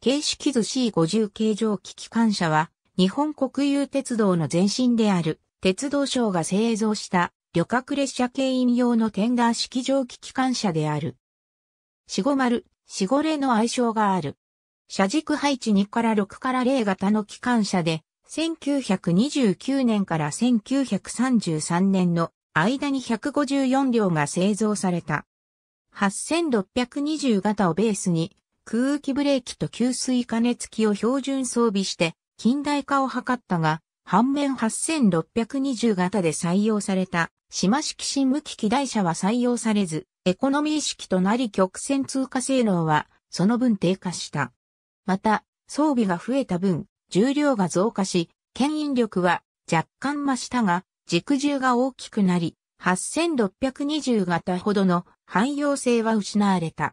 形式図 C50 形状機機関車は、日本国有鉄道の前身である、鉄道省が製造した旅客列車牽引用のテンダー式蒸気機関車である。450、4五0の愛称がある。車軸配置2から6から0型の機関車で、1929年から1933年の間に154両が製造された。8620型をベースに空気ブレーキと給水加熱器を標準装備して近代化を図ったが、反面8620型で採用された島式新無機機台車は採用されず、エコノミー式となり曲線通過性能はその分低下した。また、装備が増えた分、重量が増加し、牽引力は若干増したが、軸重が大きくなり、8620型ほどの汎用性は失われた。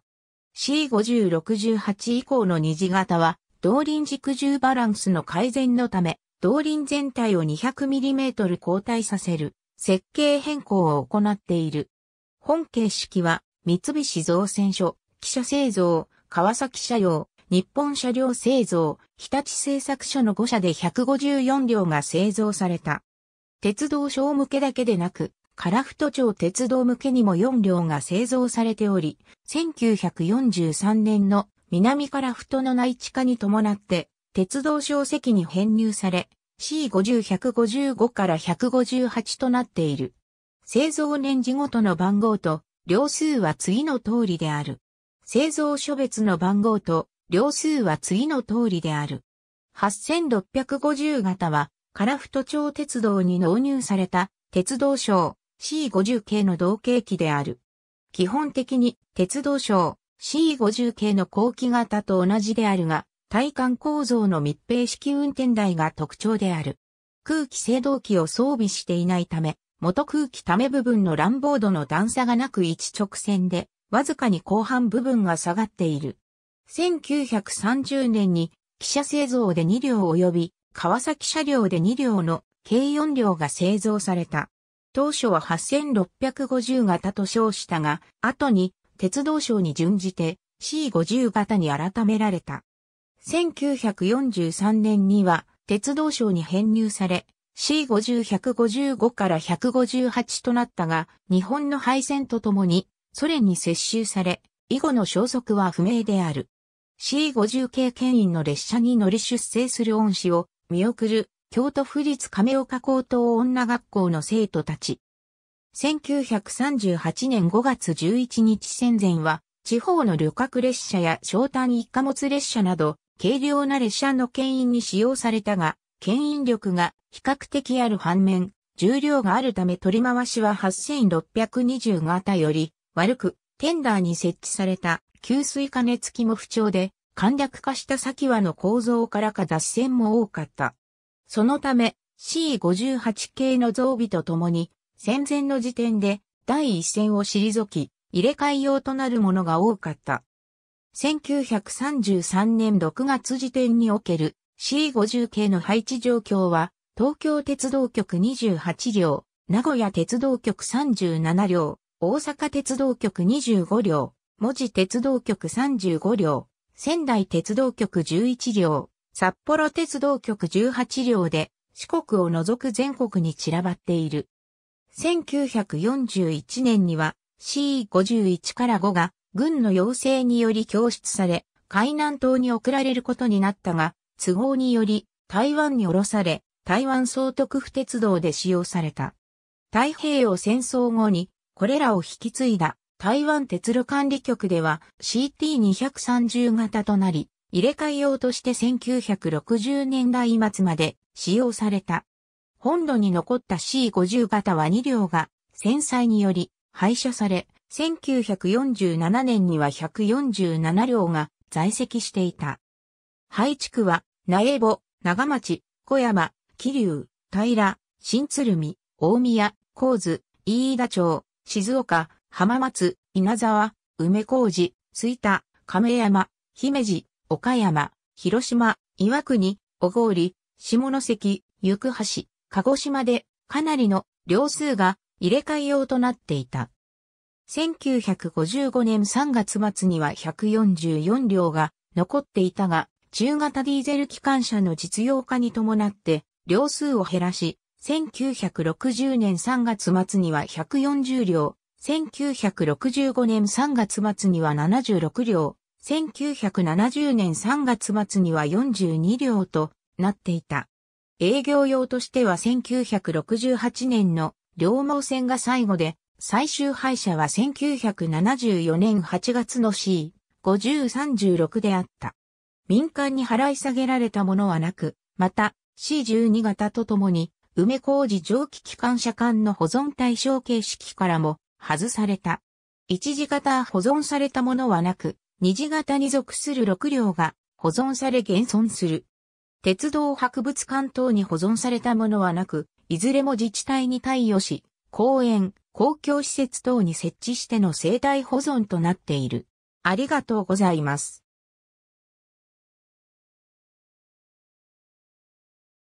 C5068 以降の二次型は、動輪軸重バランスの改善のため、動輪全体を 200mm 後退させる設計変更を行っている。本形式は、三菱造船所、汽車製造、川崎車用、日本車両製造、日立製作所の5社で154両が製造された。鉄道省向けだけでなく、カラフト町鉄道向けにも4両が製造されており、1943年の南カラフトの内地化に伴って、鉄道小石に編入され、C50155 から158となっている。製造年次ごとの番号と、両数は次の通りである。製造所別の番号と、両数は次の通りである。8650型は、カラフト町鉄道に納入された鉄道省、C50 系の同型機である。基本的に鉄道省 C50 系の後期型と同じであるが、体幹構造の密閉式運転台が特徴である。空気制動機を装備していないため、元空気ため部分の乱暴度の段差がなく一直線で、わずかに後半部分が下がっている。1930年に、汽車製造で2両及び、川崎車両で2両の計4両が製造された。当初は8650型と称したが、後に鉄道省に準じて C50 型に改められた。1943年には鉄道省に編入され、C50-155 から158となったが、日本の敗戦とともにソ連に接収され、以後の消息は不明である。C50 系牽引の列車に乗り出征する恩師を見送る京都府立亀岡高等女学校の生徒たち。1938年5月11日戦前は、地方の旅客列車や商単一貨物列車など、軽量な列車の牽引に使用されたが、牽引力が比較的ある反面、重量があるため取り回しは8620型より悪く、テンダーに設置された給水加熱器も不調で、簡略化した先はの構造からか脱線も多かった。そのため C58 系の増備とともに戦前の時点で第一線を退き入れ替え用となるものが多かった。1933年6月時点における C50 系の配置状況は東京鉄道局28両、名古屋鉄道局37両、大阪鉄道局25両、文字鉄道局35両、仙台鉄道局11両、札幌鉄道局18両で四国を除く全国に散らばっている。1941年には C51 から5が軍の要請により供出され、海南島に送られることになったが、都合により台湾に降ろされ、台湾総督府鉄道で使用された。太平洋戦争後にこれらを引き継いだ台湾鉄路管理局では CT230 型となり、入れ替え用として1960年代末まで使用された。本土に残った C50 型は2両が戦災により廃車され、1947年には147両が在籍していた。廃地区は、苗穂、長町、小山、桐生、平、新鶴見、大宮、高津、飯田町、静岡、浜松、稲沢、梅小路、吹田、亀山、姫路、岡山、広島、岩国、小郡、下関、行橋、鹿児島でかなりの両数が入れ替え用となっていた。1955年3月末には144両が残っていたが、中型ディーゼル機関車の実用化に伴って両数を減らし、1960年3月末には140両、1965年3月末には76両、1970年3月末には42両となっていた。営業用としては1968年の両毛線が最後で、最終廃車は1974年8月の C5036 であった。民間に払い下げられたものはなく、また C12 型とともに、梅工事蒸気機関車間の保存対象形式からも外された。一時型保存されたものはなく、虹型に属する6両が保存され現存する。鉄道博物館等に保存されたものはなく、いずれも自治体に対応し、公園、公共施設等に設置しての生態保存となっている。ありがとうございます。